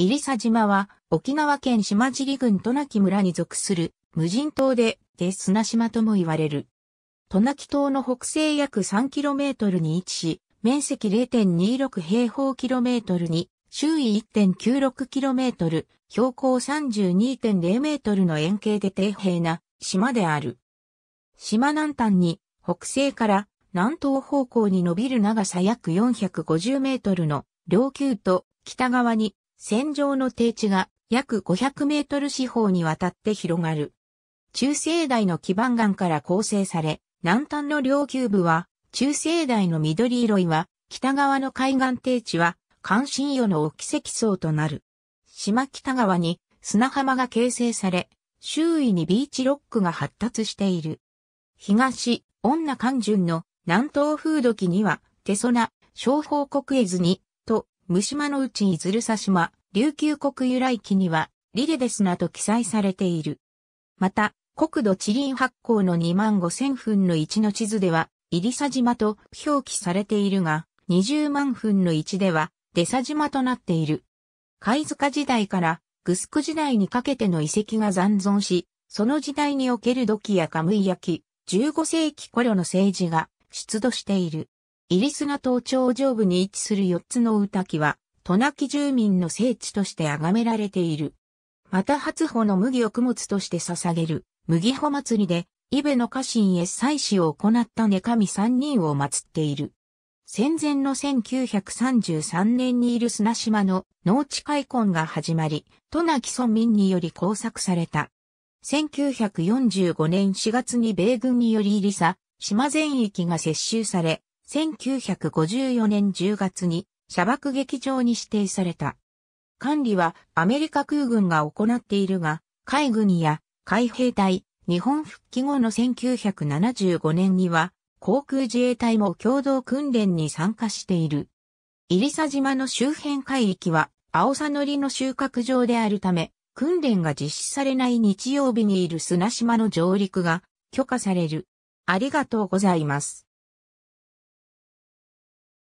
入利佐島は沖縄県島尻郡渡名木村に属する無人島で、で砂島とも言われる。渡名木島の北西約 3km に位置し、面積0.26平方キロメートルに、周囲 1.96km、標高32.0メートルの円形で底平な島である。島南端に北西から南東方向に伸びる長さ約450メートルの領級と北側に戦場の低地が約500メートル四方にわたって広がる。中生代の基盤岩から構成され、南端の両級部は、中生代の緑色いは、北側の海岸低地は、関心与の沖積層となる。島北側に砂浜が形成され、周囲にビーチロックが発達している。東、女関順の南東風土期には、手ソナ、小報国絵図に、無島のうちズルサ島、琉球国由来記には、リレデスなと記載されている。また、国土地理発行の2万5千分の1の地図では、イリサ島と表記されているが、20万分の1では、デサ島となっている。貝塚時代から、グスク時代にかけての遺跡が残存し、その時代における土器やカムイ焼き、15世紀頃の政治が出土している。イリスが島頂上部に位置する4つの歌木は、トナキ住民の聖地として崇められている。また初穂の麦を供物として捧げる、麦穂祭りで、イベの家臣へ祭祀を行ったネ神三3人を祀っている。戦前の1933年にいる砂島の農地開墾が始まり、トナキ村民により工作された。1945年4月に米軍により入りさ、島全域が接収され、1954年10月に砂漠劇場に指定された。管理はアメリカ空軍が行っているが、海軍や海兵隊、日本復帰後の1975年には、航空自衛隊も共同訓練に参加している。イリサ島の周辺海域は、青さのりの収穫場であるため、訓練が実施されない日曜日にいる砂島の上陸が許可される。ありがとうございます。